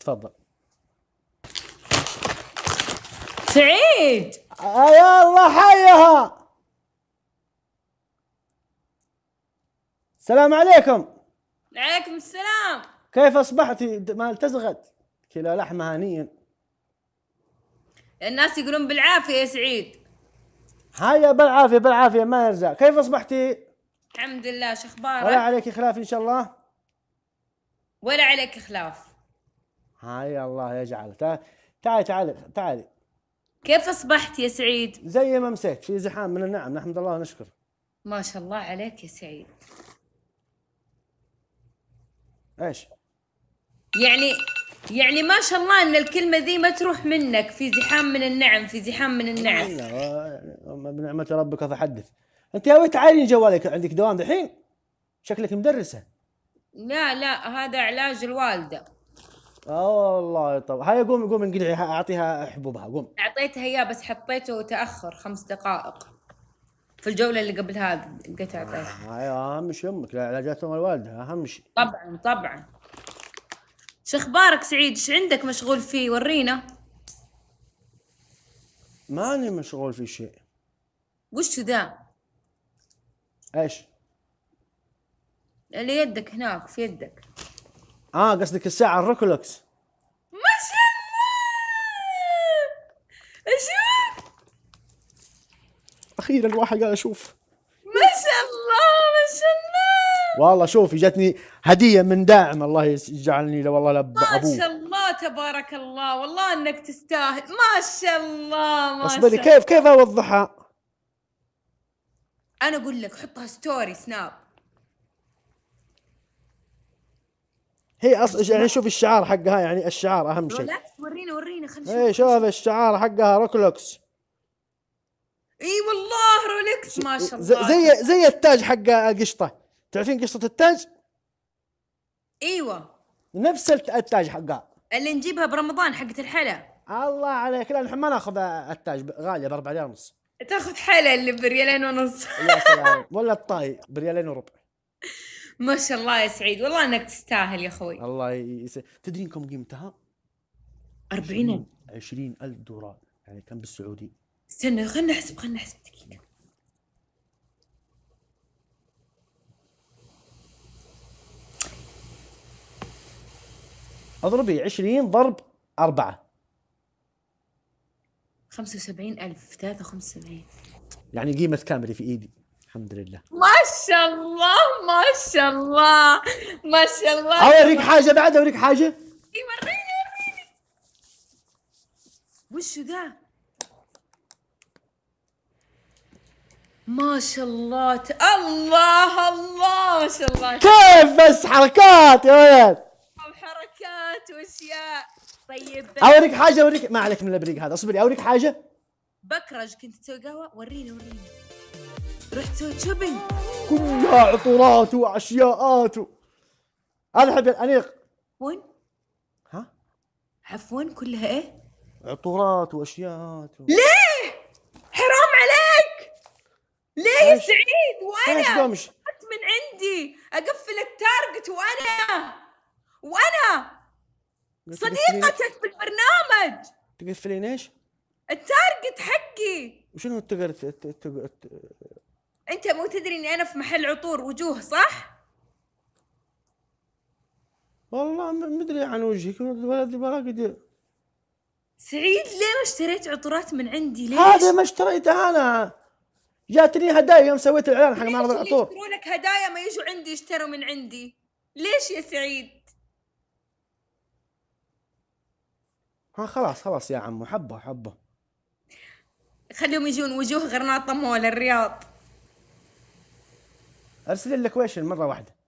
تفضل سعيد آه، يا الله حيها السلام عليكم عليكم السلام كيف اصبحتي ما التزغت كلا لحمة هانيا الناس يقولون بالعافيه يا سعيد هيا بالعافيه بالعافيه ما يرجع كيف اصبحتي الحمد لله شو اخبارك ولا عليك خلاف ان شاء الله ولا عليك خلاف هاي الله يجعل تعال تعال تعال تعال كيف أصبحت يا سعيد؟ زي ما مسيت في زحام من النعم نحمد الله ونشكر ما شاء الله عليك يا سعيد ايش؟ يعني يعني ما شاء الله ان الكلمه ذي ما تروح منك في زحام من النعم في زحام من النعم بنعمه ربك فحدث انت يا تعالي جوالك عندك دوام دحين شكلك مدرسه لا لا هذا علاج الوالده اه والله طب هيا قومي قومي انقلعي اعطيها حبوبها قوم اعطيتها اياه بس حطيته تاخر خمس دقائق في الجوله اللي قبل هذه اعطيتها اعطيها آه، هاي اهم شيء امك علاجات ام الوالده اهم شيء طبعا طبعا شو اخبارك سعيد ايش عندك مشغول فيه ورينا ماني مشغول في شيء وش ذا ايش اللي يدك هناك في يدك اه قصدك الساعه الروكلوكس ما شاء الله اشوف اخيرا واحد قال اشوف ما شاء الله ما شاء الله والله شوفي جتني هديه من داعم الله يجعلني لو والله لأب ابوه ما شاء الله تبارك الله والله انك تستاهل ما شاء الله ما شاء اصبري كيف كيف اوضحها انا اقول لك حطها ستوري سناب هي اصلا يعني شوف الشعار حقها يعني الشعار اهم شيء رولكس ورينا ورينا خلينا إيه، نشوف اي شوف الشعار حقها روكلوكس اي والله رولكس ما شاء الله زي زي التاج حق قشطه تعرفين قشطه التاج؟ ايوه نفس التاج حقها اللي نجيبها برمضان حقت الحلا الله عليك لا نحن ما ناخذ التاج غاليه ب 4 ريال ونص تاخذ حلا اللي بريالين ونص يا سلام ولا الطاي بريالين وربع ما شاء الله يا سعيد والله انك تستاهل يا اخوي الله يس... تدرين كم قيمتها؟ 40 20 ألف دولار يعني كم بالسعودي؟ استنى خلنا نحسب خلنا نحسب دقيقة اضربي 20 ضرب 4 75 ألف 73 يعني قيمة كاميري في إيدي الحمد لله ما شاء الله ما شاء الله ما شاء الله اوريك حاجه بعد اوريك حاجه اي وريني وريني وشو ذا ما شاء الله ت... الله الله ما شاء الله كيف بس حركات يا ولد حركات واشياء طيب اوريك حاجه اوريك ما عليك من الابريق هذا اصبري اوريك حاجه بكرج كنت تسوي قهوه وريني وريني رحت سويت شوبينج كلها عطورات واشياءات و... هذا حبي الانيق وين؟ ها؟ عفوا كلها ايه؟ عطورات واشياء و... ليه؟ حرام عليك ليه يا سعيد وانا قمش من عندي اقفل التارجت وانا وانا صديقتك في البرنامج تقفلين ايش؟ التارجت حقي وشنو التقر انت مو تدري اني انا في محل عطور وجوه صح والله مدري عن وجهك ولد ما سعيد ليه ما اشتريت عطورات من عندي ليش هذا ما اشتريته انا جاتني هدايا يوم سويت الاعلان حق معرض العطور يشتروا لك هدايا ما يجوا عندي يشتروا من عندي ليش يا سعيد ها خلاص خلاص يا عمو حبه حبه خليهم يجون وجوه غرناطه مول الرياض ارسل الاكويشن مره واحده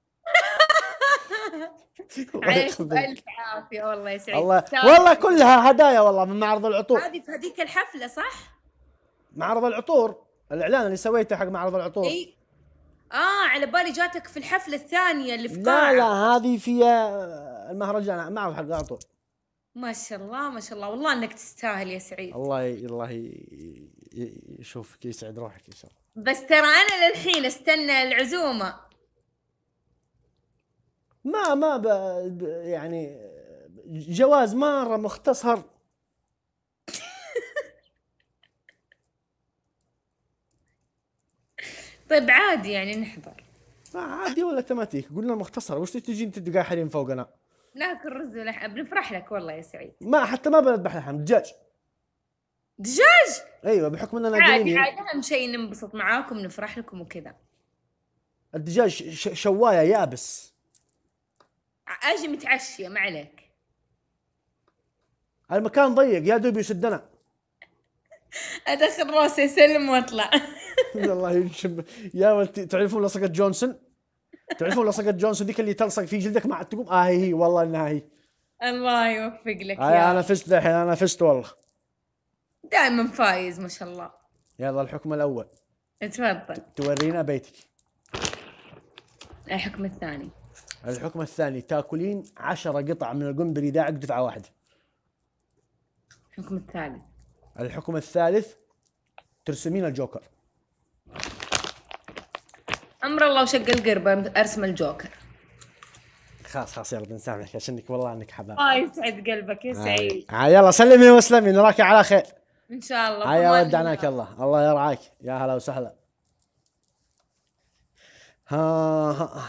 عليك الف عافيه والله يسعدك والله والله كلها هدايا والله من معرض العطور هذه في هذيك الحفله صح؟ معرض العطور الاعلان اللي سويته حق معرض العطور اي اه على بالي جاتك في الحفله الثانيه اللي في لا لا هذه في آه، المهرجان معرض حق العطور ما شاء الله ما شاء الله والله انك تستاهل يا سعيد الله الله يشوفك يسعد روحك ان شاء الله بس ترى انا للحين استنى العزومه ما ما ب... يعني جواز مره مختصر طيب عادي يعني نحضر عادي ولا تماتيك قلنا مختصر وش تجي تدقى حريم فوقنا ناكل رز ولحم بنفرح لك والله يا سعيد ما حتى ما بنذبح لحم دجاج دجاج ايوه بحكم اننا عادي عادي اهم شيء ننبسط معاكم نفرح لكم وكذا الدجاج شوايه يابس اجي متعشيه ما عليك المكان ضيق يا دوب يسدنا ادخل راسي اسلم واطلع الله يشب يا تعرفون لصقه جونسون تعرفون لصقه جونسون ذيك اللي تلصق في جلدك ما عاد تقوم اه هي والله انها هي الله يوفق لك آه، يا انا فزت الحين انا فزت والله دائما فايز ما شاء الله يلا الحكم الاول تفضل تورينا بيتك الحكم الثاني الحكم الثاني تاكلين عشرة قطع من القنبري داعق دفعة واحدة الحكم الثالث الحكم الثالث ترسمين الجوكر امر الله وشق القربه ارسم الجوكر خلاص خلاص يلا بنسامحك عشانك والله انك حبايب الله يسعد قلبك يا سعيد آه. آه يلا سلمي واسلمي نراك على خير ان شاء الله هيا ودعناك الله الله يرعاك يا هلا وسهلا ها, ها.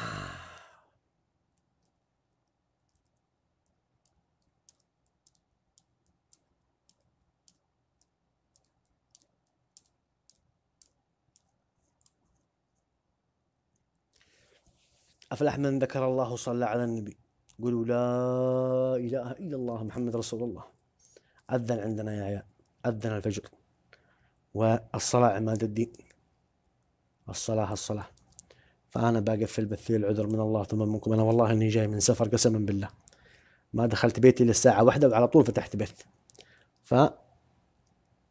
أفلح من ذكر الله وصلى على النبي قولوا لا إله إلا الله محمد رسول الله أذن عندنا يا عيال أذن الفجر والصلاة عماد الدين الصلاة الصلاة فأنا بقفل بثي العذر من الله ثم منكم أنا والله إني جاي من سفر قسما بالله ما دخلت بيتي إلا الساعة واحدة وعلى طول فتحت بث ف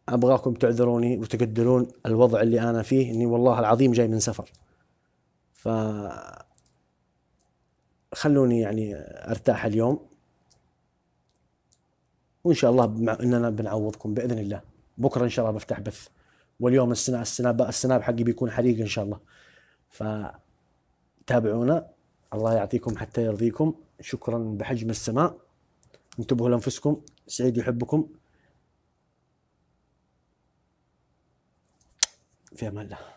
أبغاكم تعذروني وتقدرون الوضع اللي أنا فيه إني والله العظيم جاي من سفر ف خلوني يعني ارتاح اليوم وان شاء الله بمع... اننا بنعوضكم باذن الله بكره ان شاء الله بفتح بث واليوم السناب السناب السناب حقي بيكون حريق ان شاء الله فتابعونا الله يعطيكم حتى يرضيكم شكرا بحجم السماء انتبهوا لانفسكم سعيد يحبكم في امان الله